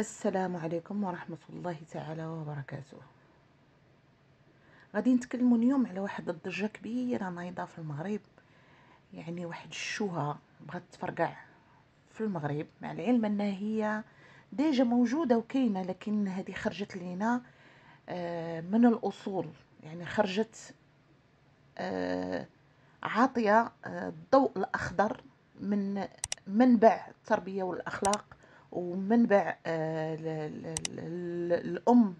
السلام عليكم ورحمة الله تعالى وبركاته غادي نتكلموا اليوم على واحد الضجة كبيرة نايضة في المغرب يعني واحد الشوهة بغات تفرقع في المغرب مع العلم أنها هي ديجا موجودة وكاينة لكن هذه خرجت لينا آه، من الأصول يعني خرجت آه، عاطية آه، الضوء الأخضر من منبع التربية والأخلاق ومنبع آه، الأم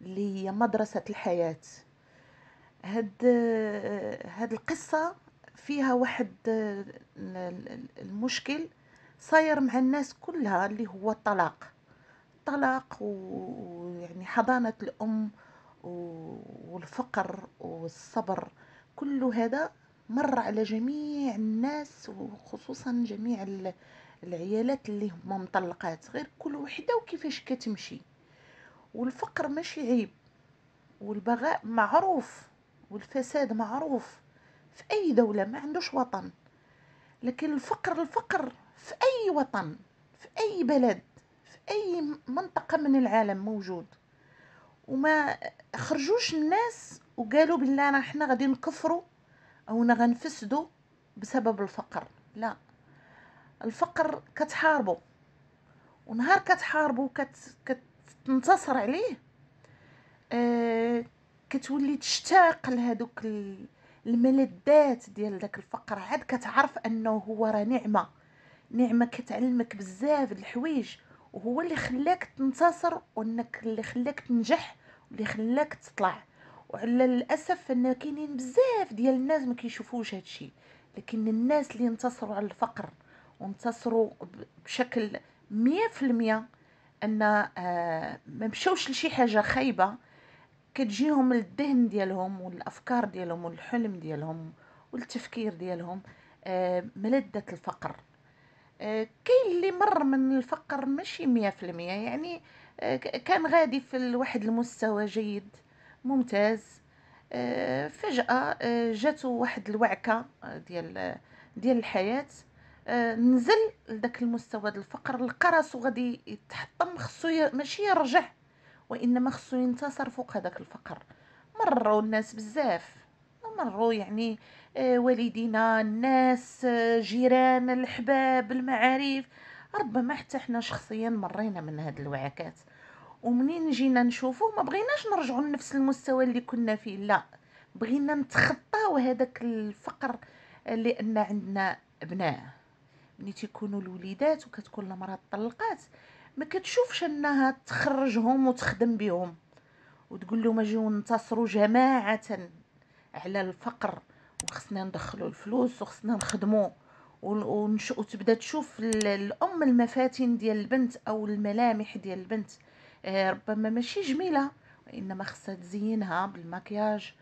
اللي هي مدرسة الحياة هاد هاد القصة فيها واحد المشكل صاير مع الناس كلها اللي هو الطلاق الطلاق ويعني حضانة الأم والفقر والصبر كل هذا مر على جميع الناس وخصوصا جميع العيالات اللي هما مطلقات غير كل وحده وكيفاش كتمشي والفقر ماشي عيب والبغاء معروف والفساد معروف في اي دوله ما عندوش وطن لكن الفقر الفقر في اي وطن في اي بلد في اي منطقه من العالم موجود وما خرجوش الناس وقالوا بالله احنا غادي نكفروا او غنفسدوا بسبب الفقر لا الفقر كتحاربه ونهار كتحاربه كت كتنتصر عليه آه كتولي تشتاق لهذوك الملذات ديال داك الفقر عاد كتعرف انه هو راه نعمه نعمه كتعلمك بزاف الحوايج وهو اللي خلاك تنتصر وانك اللي خلاك تنجح واللي خلاك تطلع وعلى الاسف ان كاينين بزاف ديال الناس ما كيشوفوش هادشي لكن الناس اللي انتصروا على الفقر وانتصروا بشكل مية في المية ان آه، ما مشوش لشي حاجه خايبه كتجيهم الذهن ديالهم والافكار ديالهم والحلم ديالهم والتفكير ديالهم آه، ملذة الفقر آه، كاين اللي مر من الفقر ماشي مية في المية يعني كان غادي في الواحد المستوى جيد ممتاز فجأة جاتو واحد الوعكة ديال ديال الحياة آه، نزل لذاك المستوى ديال الفقر لقى راسو غادي يتحطم خصو ماشي يرجع وانما خصو ينتصر فوق هذاك الفقر مروا الناس بزاف مروا يعني آه، والدينا الناس آه، جيران الحباب المعارف ربما حتى حنا شخصيا مرينا من هاد الوعكات ومنين جينا نشوفو ما بغيناش نرجعوا لنفس المستوى اللي كنا فيه لا بغينا نتخطاو هذاك الفقر لان عندنا ابناء ملي تيكونوا الوليدات وكتكون المراه طلقات ما كتشوفش انها تخرجهم وتخدم بهم وتقول لهم اجيو ننتصروا جماعه على الفقر وخصنا ندخلوا الفلوس وخصنا نخدموا وتبدا تشوف الام المفاتن ديال البنت او الملامح ديال البنت آه، ربما ماشي جميله وانما خصها تزينها بالمكياج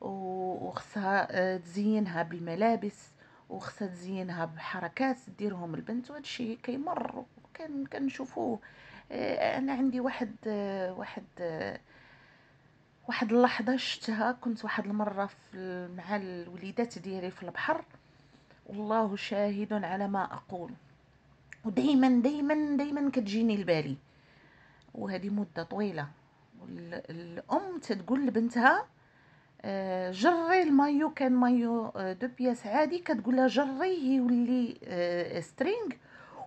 وخصها آه، تزينها بالملابس وخصها تزينها بحركات ديرهم البنت وهذا الشيء كيمر كان كنشوفوه آه، انا عندي واحد آه، واحد آه، واحد اللحظه شفتها كنت واحد المره في مع الوليدات ديالي في البحر والله شاهد على ما اقول ودائما دائما دائما كتجيني لبالي وهذه مده طويله الام تتقول لبنتها آه، جري المايو كان مايو آه، دو بياس عادي كتقول لها جريه يولي آه، سترينغ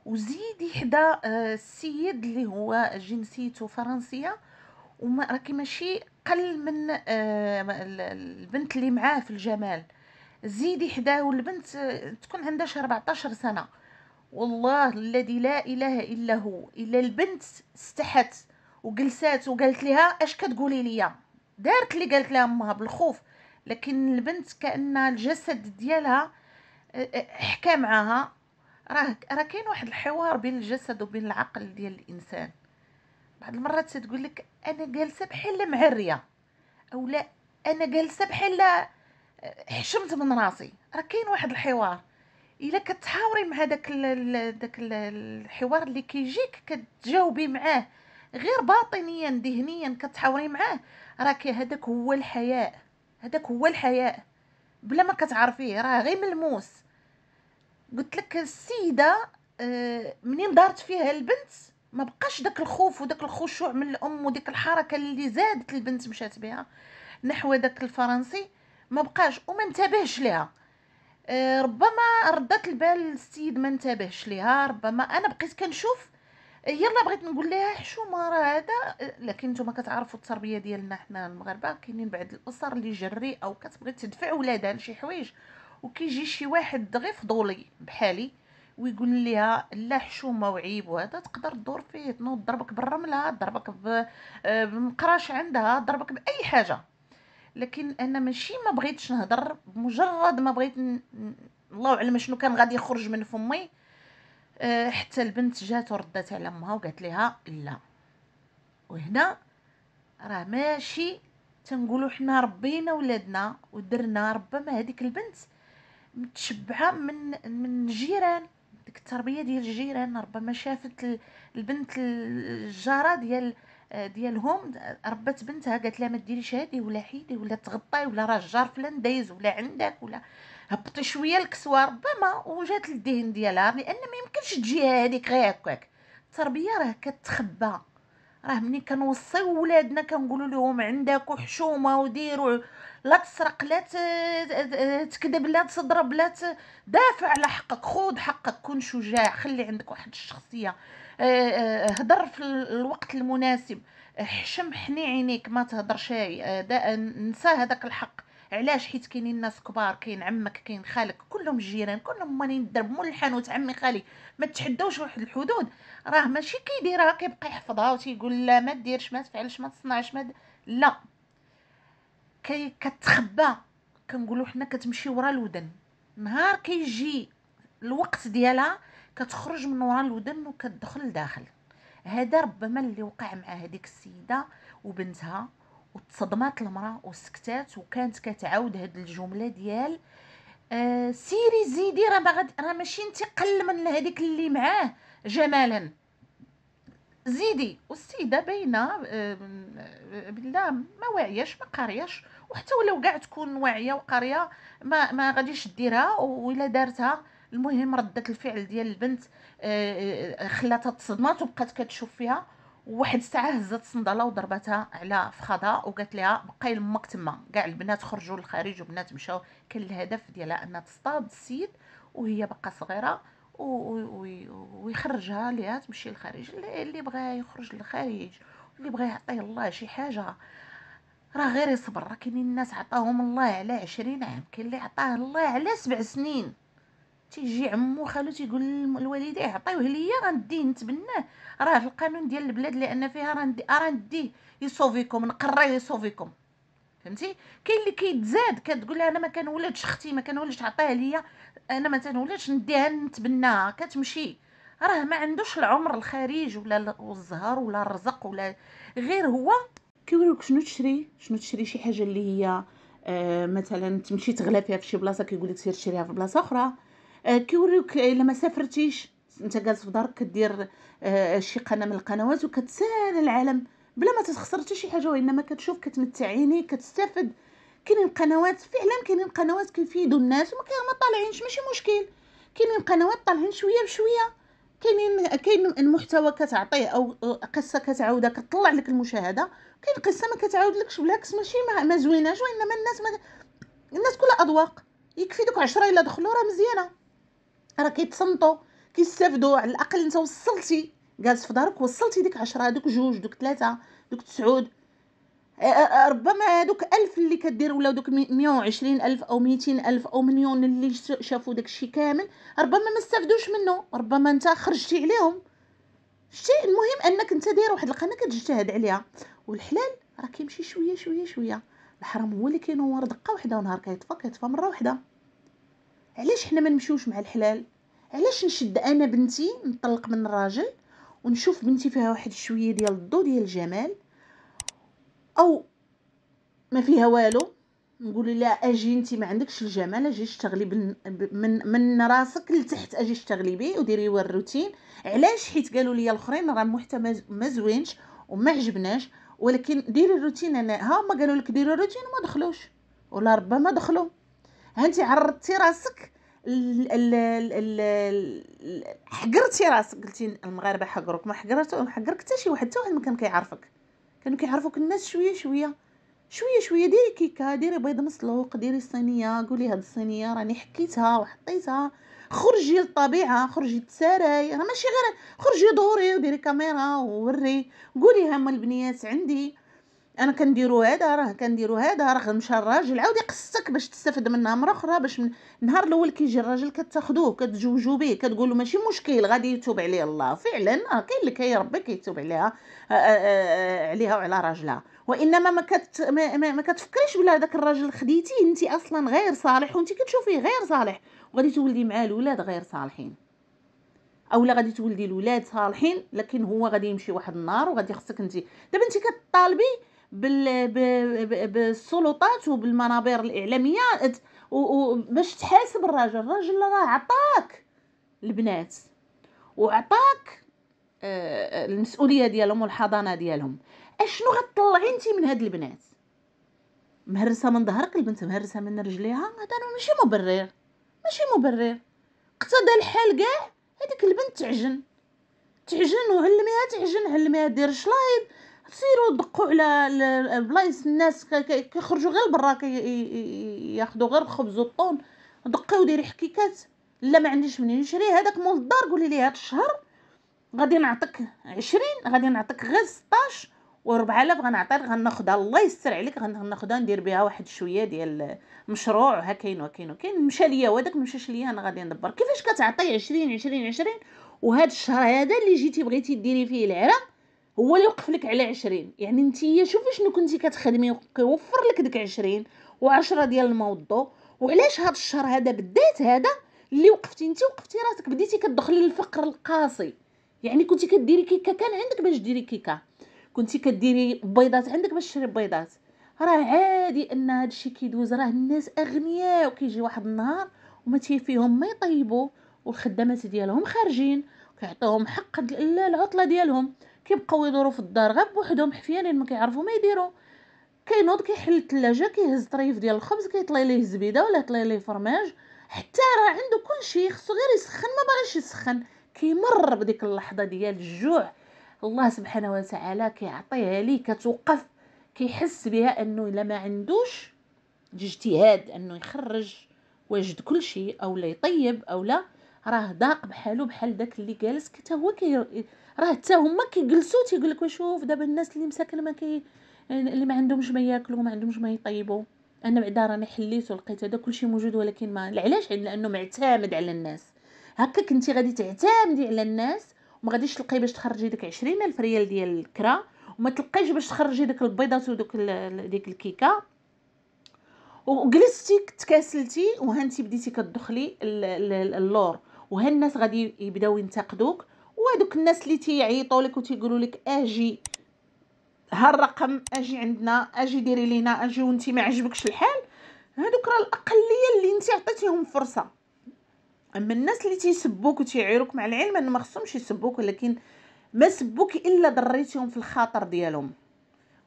وزيدي حدا السيد اللي هو جنسيته فرنسيه وما راكي ماشي قل من البنت اللي معاه في الجمال زيدي حداه والبنت تكون عندها شي 14 سنه والله الذي لا اله الا هو الا البنت استحت وجلسات وقالت لها اش كتقولي ليا دارت اللي قالت لها امها بالخوف لكن البنت كان الجسد ديالها آه، آه، حكى معاها راه راه كاين واحد الحوار بين الجسد وبين العقل ديال الانسان بعض المرات تقول لك انا جالسه بحال معريه او لا انا جالسه بحال آه، حشمت من راسي راه كاين واحد الحوار الا كتحاوري مع داك داك الحوار اللي كيجيك كتجاوبي معاه غير باطنيا ذهنيا كتحاوري معاه راكي هذاك هو الحياء هذاك هو الحياء بلا ما كتعرفيه راه غير ملموس قلت لك السيده آه، منين دارت فيها البنت ما بقاش داك الخوف وداك الخشوع من الام وديك الحركه اللي زادت البنت مشات بها نحو داك الفرنسي ما بقاش وما انتبهش ليها آه، ربما ردت البال السيد ما انتبهش ليها ربما انا بقيت كنشوف يلا بغيت نقول لها حشومه راه هذا لكن نتوما كتعرفوا التربيه ديالنا حنا المغاربه كاينين بعض الاسر اللي جري او كتبغي تدفع ولادها لشي حوايج وكيجي شي واحد غير فضولي بحالي ويقول ليها لا حشومه وعيب وهذا تقدر تدور فيه تنوض ضربك بالرمله ضربك آه، بمقراش عندها ضربك باي حاجه لكن انا ماشي ما بغيتش نهضر مجرد ما بغيت الله اعلم شنو كان غادي يخرج من فمي آه، حتى البنت جات وردت على امها وقالت لها لا وهنا راه ماشي تنقولوا حنا ربينا ولادنا ودرنا ربما هذيك البنت متشبعه من من الجيران ديك التربيه ديال الجيران ربما شافت البنت الجاره ديال آه، ديالهم ربات بنتها قالت لها ما ديريش هادي ولا حيدي ولا تغطي ولا راه الجار فلان دايز ولا عندك ولا هبطت شويه الكسوه ربما وجات للذهن ديالها لان ما يمكنش تجي هذيك غير هكاك التربيه راه كتخبى راه ملي كنوصيو ولادنا كنقولوا لهم عندك حشومه وديروا لا تسرق لا تكذب لا تضرب لا دافع على حقك خذ حقك كن شجاع خلي عندك واحد الشخصيه آه، آه، هضر في الوقت المناسب حشم حني عينيك ما تهضرش آه، نسى هذاك الحق علاش حيت كاينين ناس كبار كاين عمك كاين خالك كلهم جيران كلهم مالين الدرب مول الحانوت عمي خالي ما تحدوش واحد الحدود راه ماشي كيديرها كيبقى يحفظها وتيقول لا ما ديرش ما تفعلش ما تصنعش ما لا كي كتخبى كنقولوا حنا كتمشي ورا الودن نهار كيجي الوقت ديالها كتخرج من ورا الودن وكتدخل لداخل هذا ربما اللي وقع مع هذيك السيده وبنتها وتصدمات المراه وسكتات وكانت كتعاود هاد الجمله ديال آه سيري زيدي راه ما راه ماشي انت قل من هذيك اللي معاه جمالا زيدي والسيده باينه آه، لا ما واعياش ما قارياش وحتى ولو كاع تكون واعيه وقاريه ما ما غاديش ديرها ولا دارتها المهم رده الفعل ديال البنت آه، آه، خلاتها تصدمات وبقات كتشوف فيها واحد الساعه هزات الصنداله وضربتها على فخاضها وقالت لها بقاي لمك تما كاع البنات خرجوا للخارج وبنات مشاو كان الهدف ديالها انها تصطاد السيد وهي بقى صغيره ويخرجها ليها تمشي للخارج اللي بغى يخرج للخارج اللي بغى يعطيه الله شي حاجه راه غير يصبر راه كاينين الناس عطاهم الله على عشرين عام كاين اللي عطاه الله على سبع سنين تيجي عمو خالو تيقول لوالديه عطيوه ليا غندي نتبناه راه القانون ديال البلاد لان فيها راه نديه يصوفيكم نقري يصوفيكم فهمتي كاين اللي كيتزاد كتقول انا ما كنولدش اختي ما كنولدش عطيها ليا انا ما تنولدش نديها نتبناها كتمشي راه ما عندوش العمر الخارج ولا الزهر ولا الرزق ولا غير هو كيوريوك شنو تشري شنو تشري شي حاجه اللي هي آه مثلا تمشي تغلى فيها في شي بلاصه كيقول لك سير شريها في بلاصه اخرى آه، كيوريوك الا ما سافرتيش انت جالس في دارك كدير آه، شي قناه من القنوات وكتسال العالم بلا ما تخسر حتى شي حاجه وانما كتشوف كتمتع عينيك كتستافد كاينين قنوات فعلا كاينين قنوات كيفيدوا الناس وما ما طالعينش ماشي مشكل كاينين قنوات طالعين شويه بشويه كاينين كاين المحتوى كتعطيه او قصه كتعاودها كتطلع لك المشاهده كاين قصه ما كتعاودلكش بالعكس ماشي ما, ما زويناش وانما الناس ما الناس كلها اذواق يكفي دوك 10 الا دخلوا راه مزيانه راه كيتصنتو كيستافدوا على الاقل انت وصلتي جالس في دارك وصلتي ديك عشرة دوك جوج دوك ثلاثة دوك تسعود ربما هادوك ألف اللي كدير ولا دوك مية وعشرين ألف أو ميتين ألف أو مليون اللي شافوا داكشي كامل ربما ما استفدوش منه ربما انت خرجتي عليهم شتي المهم انك انت داير واحد القناه كتجتهد عليها والحلال راه كيمشي شويه شويه شويه الحرام هو اللي كينور دقه وحده ونهار كيطفى كيطفى مره وحده علاش حنا ما نمشيوش مع الحلال علاش نشد انا بنتي نطلق من الراجل ونشوف بنتي فيها واحد شويه ديال الضو ديال الجمال او ما فيها والو نقول لا اجي انت ما عندكش الجمال اجي اشتغلي من من, من راسك لتحت اجي اشتغلي به وديري هو الروتين علاش حيت قالوا لي الاخرين راه محتمى ما زوينش وما عجبناش ولكن ديري الروتين انا ها ما قالوا لك ديري الروتين وما دخلوش ولا ربما دخلوا انت عرضتي راسك حقرتي راسك قلتي المغاربه حقروك ما حقرتو حقرك حتى شي واحد حتى واحد ما كان كيعرفك كانوا كيعرفوك الناس شويه شويه شويه شويه ديري كيكه ديري بيض مسلوق ديري الصينيه قولي هاد الصينيه راني حكيتها وحطيتها خرجي للطبيعه خرجي تساراي راه ماشي غير خرجي دوري وديري كاميرا ووري قولي هما البنيات عندي انا كنديرو هذا راه كنديرو هذا راه مشى الراجل عاود يقصك باش تستافد منها مره اخرى باش من النهار الاول كيجي الراجل كتاخذوه كتزوجو به كتقول له ماشي مشكل غادي يتوب عليه الله فعلا اه كاين اللي كيربي كيتوب عليها آآ آه، آآ آه، آه، عليها وعلى راجلها وانما ما كت ما, ما, ما كتفكريش بلا داك الراجل خديتيه انت اصلا غير صالح وانت كتشوفيه غير صالح وغادي تولدي معاه الولاد غير صالحين اولا غادي تولدي الولاد صالحين لكن هو غادي يمشي واحد النهار وغادي خصك انت دابا انت كطالبي بالسلطات وبالمنابر الاعلاميه باش تحاسب الراجل الراجل راه عطاك البنات وعطاك آه، آه، المسؤوليه ديالهم والحضانه ديالهم اشنو غتطلعي انت من هاد البنات مهرسه من ظهرك البنت مهرسه من رجليها هذا ماشي مبرر ماشي مبرر اقتضى الحال كاع هذيك البنت تعجن تعجن وعلميها تعجن علميها دير شلايض سيروا دقوا على البلايص الناس كيخرجوا غير برا ياخذوا غير الخبز والطون دقيو ديري حكيكات لا ما عنديش منين نشري هذاك مول الدار قولي لي هذا الشهر غادي نعطيك عشرين غادي نعطيك غير 16 و 4000 غنعطيك غناخدها الله يستر عليك غناخدها ندير بها واحد شويه ديال مشروع ها كاين وكاين وكاين مشى ليا وهذاك مشاش ليا انا غادي ندبر كيفاش كتعطي 20 20 20 وهاد الشهر هذا اللي جيتي بغيتي ديري فيه العرق هو اللي وقف لك على عشرين يعني نتيا شوفي شنو كنتي كتخدمي كيوفر لك ديك عشرين وعشرة ديال الموضوع وعلاش هاد الشهر هذا بالذات هذا اللي وقفتي انت وقفتي راسك بديتي كتدخلي للفقر القاسي يعني كنتي كديري كيكه كان عندك باش ديري كيكه كنتي كديري بيضات عندك باش تشري بيضات راه عادي ان هادشي كيدوز راه الناس اغنياء وكيجي واحد النهار وما فيهم ما يطيبوا والخدامات ديالهم خارجين وكيعطيوهم حق العطله ديالهم كيبقاو يدورو في الدار غير بوحدهم حفيانين ما كيعرفو ما يديرو كينوض كيحل الثلاجه كيهز طريف ديال الخبز كيطلي ليه زبيده ولا طلي ليه فرماج حتى راه عنده كل شيء خصو غير يسخن ما باغيش يسخن كيمر بديك اللحظه ديال الجوع الله سبحانه وتعالى كيعطيها ليه كتوقف كيحس بها انه الا ما عندوش اجتهاد انه يخرج ويجد كل شيء او لا يطيب او لا راه ضاق بحالو بحال داك اللي جالس حتى هو كي راه حتى هما كيجلسوا تيقول لك شوف دابا الناس اللي مساكن ما كي اللي ما عندهمش ما ياكلوا ما عندهمش ما يطيبوا انا بعدا راني حليت ولقيت هذا كلشي موجود ولكن ما علاش لانه معتمد على الناس هكا كنتي غادي تعتمدي على الناس وما غاديش تلقاي باش تخرجي داك 20000 ريال ديال الكرا وما تلقايش باش تخرجي داك البيضات ودوك ديك الكيكه وجلستي تكاسلتي وهانتي بديتي كتدخلي اللور وها الناس غادي يبداو ينتقدوك وهذوك الناس اللي تيعيطوا لك وتيقولوا لك اجي ها الرقم اجي عندنا اجي ديري لينا اجي وانت ما عجبكش الحال هذوك راه الاقليه اللي انت عطيتيهم فرصه اما الناس اللي تيسبوك وتيعيروك مع العلم ان ما خصهمش يسبوك ولكن ما سبوك الا ضريتيهم في الخاطر ديالهم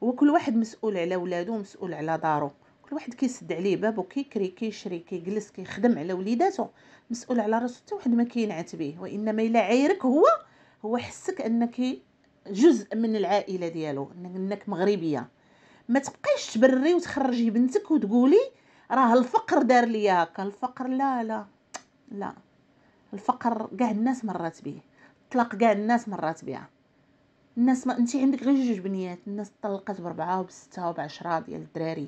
وكل واحد مسؤول على ولادو ومسؤول على دارو كل واحد كيسد عليه بابو كيكري كيشري كيجلس كيخدم على وليداتو مسؤول على راسو حتى واحد ما كينعت به وانما الا عايرك هو هو حسك انك جزء من العائله ديالو انك مغربيه ما تبقيش تبري وتخرجي بنتك وتقولي راه الفقر دار لي هكا الفقر لا لا لا الفقر كاع الناس مرات به طلاق كاع الناس مرات بها الناس ما انت عندك غير جوج بنيات الناس طلقت بربعه وبسته وبعشره ديال الدراري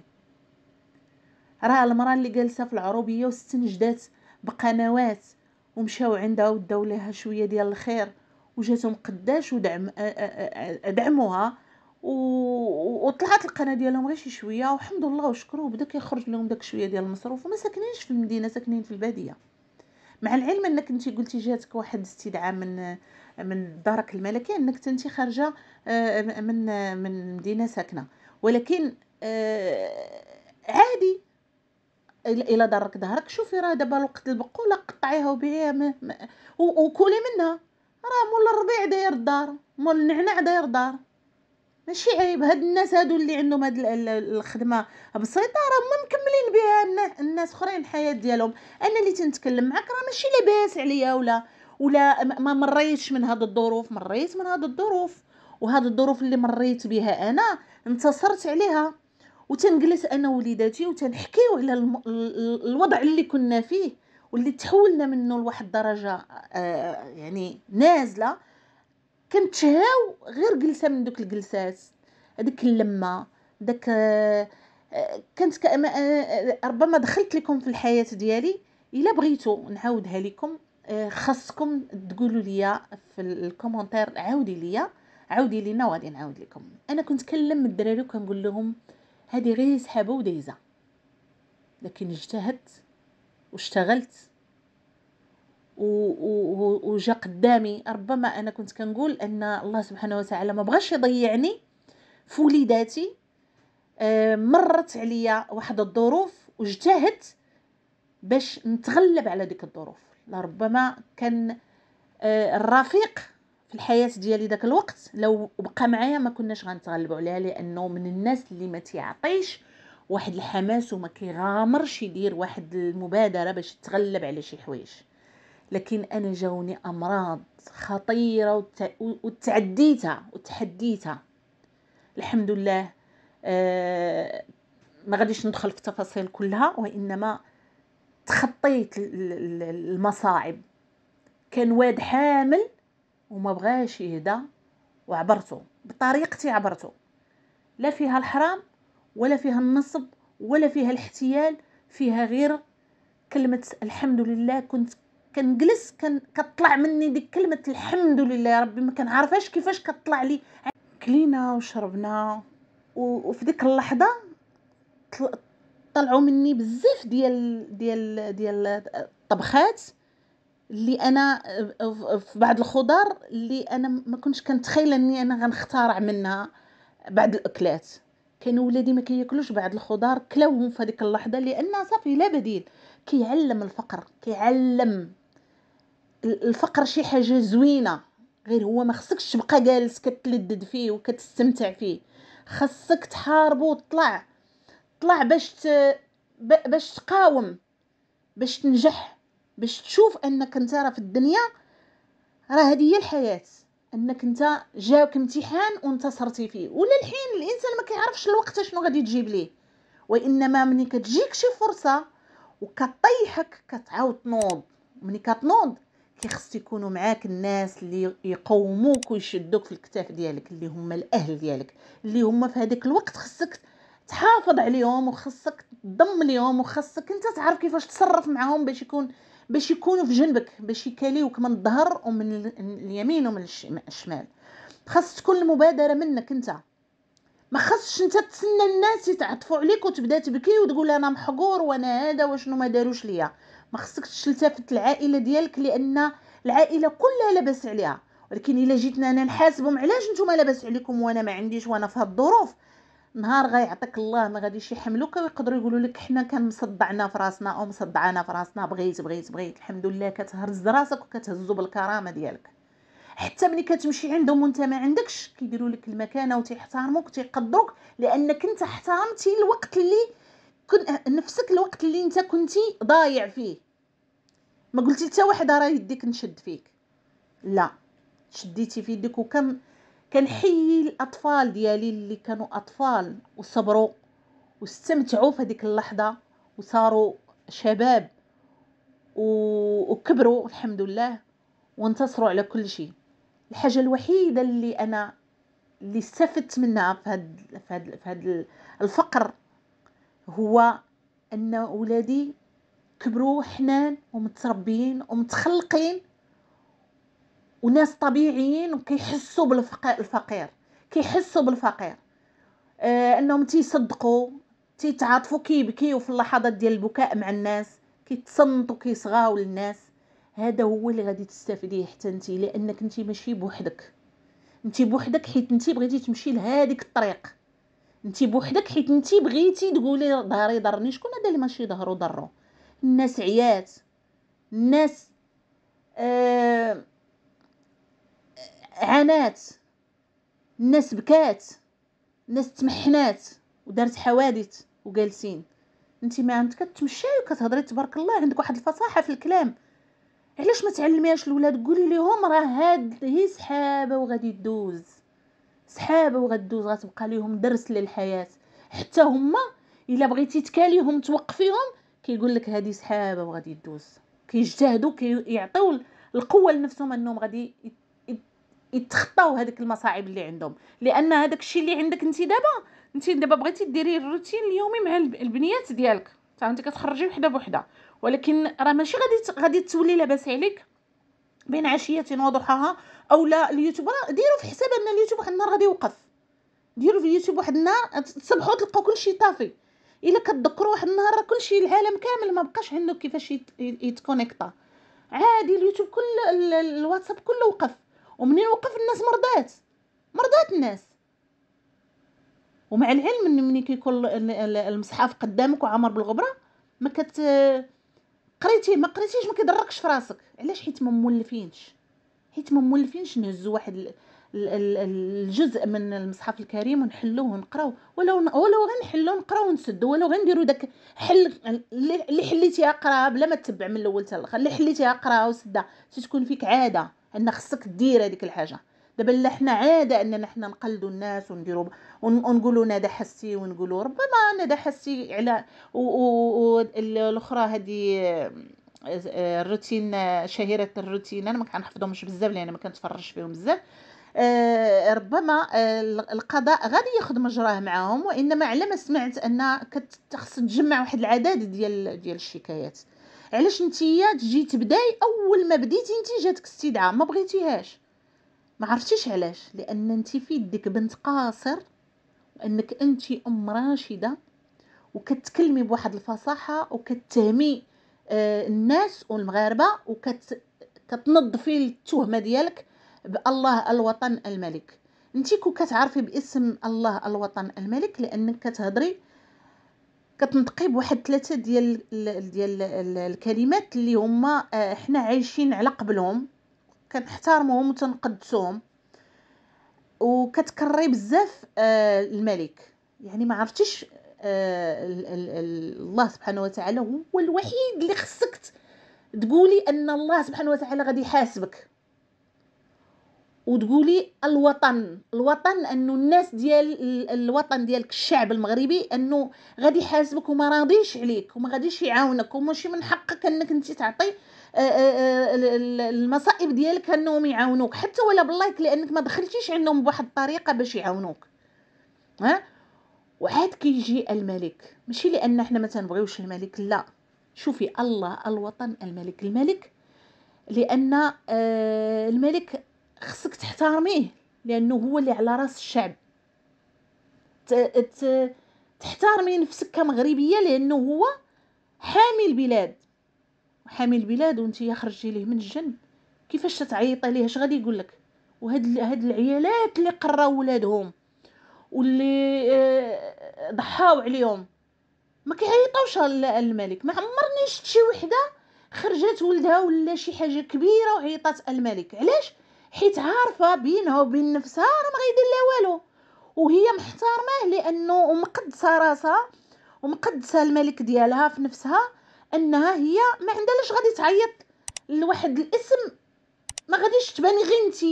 راه المراه اللي جالسه في العروبيه واستنجدات بقنوات ومشاو عندها وداو ليها شويه ديال الخير وجاتهم قداش ودعم دعموها وطلعت القناه ديالهم غير شي شويه والحمد لله وشكروا بدا كيخرج لهم داك شويه ديال المصروف وما ساكنينش في المدينه ساكنين في الباديه مع العلم انك انت قلتي جاتك واحد استدعاء من من دارك الملكي انك انت خارجه آه، من من مدينه ساكنه ولكن آه، عادي الى دارك ظهرك شوفي راه دابا الوقت البقوله قطعيها وبيعيها وكلي منها راه مول الربيع داير الدار مول النعناع داير الدار ماشي عيب هاد الناس هادو اللي عندهم هاد الخدمه بسيطه راه مكملين بها الناس اخرين الحياه ديالهم انا اللي تنتكلم معاك راه ماشي لاباس عليا ولا ولا ما مريتش من هاد الظروف مريت من هاد الظروف وهاد الظروف اللي مريت بها انا انتصرت عليها وتنجلس انا وليداتي وتنحكيو على الوضع اللي كنا فيه واللي تحولنا منه لواحد الدرجه آه يعني نازله كنتشهاو غير جلسه من دوك الجلسات هذيك اللمه داك آه كانت كأما آه،, آه ربما دخلت لكم في الحياه ديالي الا بغيتو نعاودها لكم آه، خاصكم تقولوا لي في الكومونتير عاودي ليا عاودي لينا وغادي نعاود لكم انا كنت كنلم الدراري وكنقول لهم هذه غير سحابه ودايزه لكن اجتهدت واشتغلت وجا قدامي ربما انا كنت كنقول ان الله سبحانه وتعالى ما بغاش يضيعني في وليداتي آه، مرت عليا واحد الظروف واجتهدت باش نتغلب على ديك الظروف لربما كان آه، الرفيق في الحياه ديالي داك الوقت لو بقى معايا ما كناش غنتغلبوا عليها لانه من الناس اللي ما تيعطيش واحد الحماس وما كيغامرش يدير واحد المبادره باش تغلب على شي حوايج لكن انا جاوني امراض خطيره وتعديتها وتحديتها الحمد لله آه ما غاديش ندخل في التفاصيل كلها وانما تخطيت المصاعب كان واد حامل وما بغاش يهدى وعبرته بطريقتي عبرته لا فيها الحرام ولا فيها النصب ولا فيها الاحتيال فيها غير كلمة الحمد لله كنت كنجلس كان كطلع مني ديك كلمة الحمد لله يا ربي ما كنعرفهاش كيفاش كطلع لي كلينا وشربنا وفي ديك اللحظة طلعوا مني بزاف ديال ديال ديال الطبخات اللي انا في بعض الخضار اللي انا ما كنتش كنتخيل اني انا غنخترع منها بعض الاكلات كاين ولادي ما كياكلوش بعض الخضار كلاوهم في هذيك اللحظه لان صافي لا بديل كيعلم الفقر كيعلم الفقر شي حاجه زوينه غير هو ما خصكش تبقى جالس كتلدد فيه وكتستمتع فيه خصك تحاربو وتطلع طلع باش ت... باش تقاوم باش تنجح باش تشوف انك انت راه في الدنيا راه هذه هي الحياه انك انت جاك امتحان وانتصرتي فيه ولا الحين الانسان ما كيعرفش الوقت شنو غادي تجيب ليه وانما ملي كتجيك شي فرصه وكطيحك كتعاود تنوض ملي كتنوض كيخص يكونوا معاك الناس اللي يقوموك ويشدوك في الكتاف ديالك اللي هما الاهل ديالك اللي هما في هذاك الوقت خصك تحافظ عليهم وخصك تضم ليهم وخصك انت تعرف كيفاش تصرف معاهم باش يكون باش يكونوا في جنبك باش يكاليوك من الظهر ومن اليمين ومن الشمال خاص تكون المبادره منك انت ما خصش انت تسنى الناس يتعطفوا عليك وتبدا تبكي وتقول انا محقور وانا هذا وشنو ما داروش ليا ما خصكش تلتفت العائله ديالك لان العائله كلها لاباس عليها ولكن الا جيتنا انا نحاسبهم علاش نتوما لاباس عليكم وانا ما عنديش وانا في هاد الظروف نهار غيعطيك الله ما غاديش يحملوك ويقدروا يقولوا لك حنا كان مصدعنا في راسنا او مصدعانا في راسنا بغيت بغيت بغيت الحمد لله كتهرز راسك وكتهزو بالكرامه ديالك حتى ملي كتمشي عندهم وانت ما عندكش كيديروا لك المكانه وتيحترموك تيقدروك لانك انت احترمتي الوقت اللي كن نفسك الوقت اللي انت كنتي ضايع فيه ما قلتي حتى واحد راه يديك نشد فيك لا شديتي في يدك وكان كنحيي الاطفال ديالي اللي كانوا اطفال وصبروا واستمتعوا في هذيك اللحظه وصاروا شباب وكبروا الحمد لله وانتصروا على كل شيء الحاجه الوحيده اللي انا اللي استفدت منها في هاد في هاد, في هاد الفقر هو ان اولادي كبروا حنان ومتربيين ومتخلقين وناس طبيعيين وكيحسوا بالفقير كيحسوا بالفقير آه انهم تيصدقوا تيتعاطفوا كيبكيو في اللحظات ديال البكاء مع الناس كيتصنتوا كيصغاو للناس هذا هو اللي غادي تستافديه حتى انت لانك انت ماشي بوحدك انت بوحدك حيت انت بغيتي تمشي لهذيك الطريق انت بوحدك حيت انت بغيتي تقولي ظهري ضرني شكون هذا اللي ماشي ظهرو ضرو الناس عيات الناس آه عانات الناس بكات الناس تمحنات ودارت حوادث وجالسين انت ما عندك تمشي وكتهضري تبارك الله عندك واحد الفصاحه في الكلام علاش ما تعلميهاش الاولاد قولي لهم راه هاد هي سحابه وغادي تدوز سحابه وغدوز غتبقى ليهم درس للحياه حتى هما الا بغيتي تكاليهم توقفيهم كيقول لك هذه سحابه وغادي تدوز كيجتهدوا كيعطيو القوه لنفسهم انهم غادي يتخطاو هذيك المصاعب اللي عندهم لان هذاك الشيء اللي عندك انت دابا انت دابا بغيتي ديري الروتين اليومي مع البنيات ديالك انت كتخرجي وحده بوحده ولكن راه ماشي غادي غادي تولي لاباس عليك بين عشيه وضحاها او لا اليوتيوب راه ديروا في حساب ان اليوتيوب واحد النهار غادي يوقف ديروا في اليوتيوب واحد النهار تصبحوا تلقاو كلشي طافي الا كتذكروا واحد النهار راه كلشي العالم كامل ما بقاش عنده كيفاش يتكونيكتا عادي اليوتيوب كل الواتساب كله وقف ومنين وقف الناس مرضات مرضات الناس ومع العلم ان ملي كيكون المصحف قدامك وعامر بالغبره ما كت قريتي ما قريتيش ما كيضركش فراسك علاش حيت ما مولفينش حيت ما مولفينش نهزو واحد الجزء من المصحف الكريم ونحلوه ونقراو ولو ولو غنحلو نقراو ونسدو ولو غنديرو داك حل اللي حليتيها قرا بلا ما تتبع من الاول حتى الاخر اللي حليتيها قرا وسدها تتكون فيك عاده ان خصك دير هذيك الحاجه دابا لا حنا عاده اننا حنا نقلدوا الناس ونديروا ونقولوا ندى حسي ونقولوا ربما ندى حسي على والاخرى هذه آه، الروتين شهيره الروتين انا ما كنحفظهمش بزاف لان ما كنتفرجش فيهم بزاف آه ربما آه القضاء غادي ياخذ مجراه معاهم وانما على ما سمعت ان كتخص تجمع واحد العدد ديال ديال الشكايات علاش نتيا تجي تبداي اول ما بديتي انت جاتك استدعاء ما بغيتيهاش ما عرفتيش علاش لان انت في يدك بنت قاصر وانك انت ام راشده وكتكلمي بواحد الفصاحه وكتهمي آه، الناس والمغاربه وكتنظفي كتنظفي التهمه ديالك بالله الوطن الملك انت كو كتعرفي باسم الله الوطن الملك لانك كتهضري كتنطقي بواحد ثلاثه ديال ديال الكلمات اللي هما آه، حنا عايشين على قبلهم كنحترمهم وتنقدسهم وكتكري بزاف آه، الملك يعني ما عرفتيش آه، الله سبحانه وتعالى هو الوحيد اللي خصك تقولي ان الله سبحانه وتعالى غادي يحاسبك وتقولي الوطن الوطن انه الناس ديال الوطن ديالك الشعب المغربي انه غادي يحاسبك وما راضيش عليك وما غاديش يعاونك وماشي من حقك انك انت تعطي آه، آه، آه، المصائب ديالك انهم يعاونوك حتى ولا باللايك لانك ما دخلتيش عندهم بواحد الطريقه باش يعاونوك ها وعاد كيجي الملك ماشي لان احنا ما تنبغيوش الملك لا شوفي الله الوطن الملك الملك لان الملك خصك تحترميه لانه هو اللي على راس الشعب تحترمي نفسك كمغربيه لانه هو حامي البلاد حامي البلاد وانت خرجتي ليه من الجن كيفاش تعيطي ليه اش غادي يقول لك وهاد هاد العيالات اللي قراو ولادهم واللي آه، ضحاو عليهم ما كيعيطوش الملك ما عمرني شفت شي وحده خرجت ولدها ولا شي حاجه كبيره وعيطات الملك علاش حيت عارفه بينها وبين نفسها راه ما غيدير لها والو وهي محترمه لانه ومقدسه راسها ومقدسه الملك ديالها في نفسها انها هي ما عندها لاش غادي تعيط لواحد الاسم ما غاديش تباني غير انت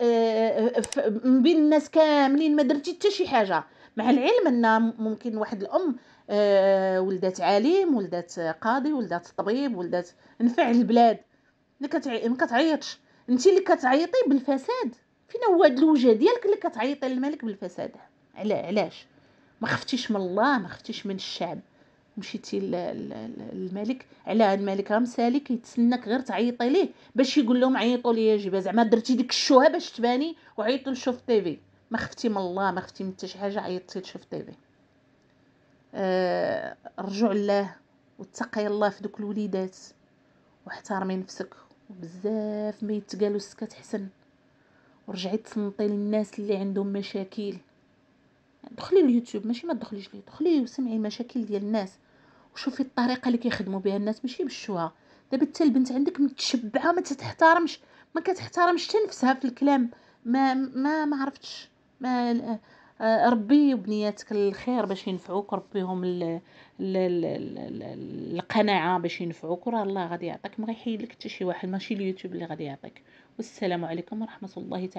آه، آه، من بين الناس كاملين ما درتي حتى شي حاجه مع العلم ان ممكن واحد الام آه، ولدات عالم ولدات قاضي ولدات طبيب ولدات نفع البلاد ما كتعيطش انت اللي كتعيطي بالفساد فين هو هاد الوجه ديالك اللي كتعيطي للملك بالفساد على علاش ما خفتيش من الله ما خفتيش من الشعب مشيتي للملك على الملك راه مسالي كيتسناك غير تعيطي ليه باش يقول لهم عيطوا لي جيبه زعما درتي ديك الشوهه باش تباني وعيطوا لشوف في ما خفتي من الله ما خفتي من حتى شي حاجه عيطتي لشوف ارجع آه رجوع الله واتقي الله في دوك الوليدات واحترمي نفسك بزاف ما يتقالوا السكات حسن ورجعي تصنطي للناس اللي عندهم مشاكل دخلي اليوتيوب ماشي ما تدخليش ليه دخلي وسمعي المشاكل ديال الناس وشوفي الطريقه اللي كيخدموا بها الناس ماشي بالشوهه دابا حتى البنت عندك متشبعه ما تتحترمش ما كتحترمش حتى نفسها في الكلام ما ما ما عرفتش ما آه، ربي بنياتك الخير باش ينفعوك ربيهم ال ال ال القناعه باش ينفعوك راه الله غادي يعطيك ما غيحيد لك حتى شي واحد ماشي اليوتيوب اللي غادي يعطيك والسلام عليكم ورحمه الله تعالى